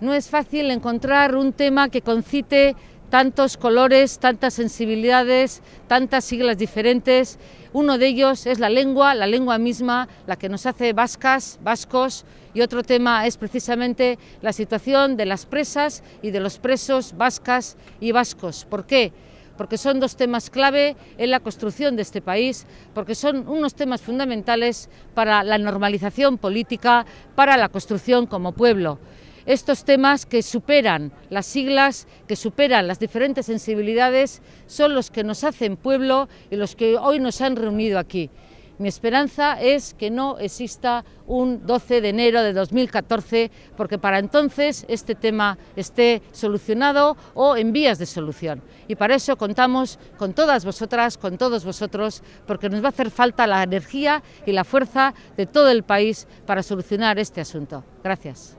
No es fácil encontrar un tema que concite tantos colores, tantas sensibilidades, tantas siglas diferentes. Uno de ellos es la lengua, la lengua misma, la que nos hace vascas, vascos, y otro tema es precisamente la situación de las presas y de los presos vascas y vascos. ¿Por qué? porque son dos temas clave en la construcción de este país, porque son unos temas fundamentales para la normalización política, para la construcción como pueblo estos temas que superan las siglas, que superan las diferentes sensibilidades, son los que nos hacen pueblo y los que hoy nos han reunido aquí. Mi esperanza es que no exista un 12 de enero de 2014, porque para entonces este tema esté solucionado o en vías de solución. Y para eso contamos con todas vosotras, con todos vosotros, porque nos va a hacer falta la energía y la fuerza de todo el país para solucionar este asunto. Gracias.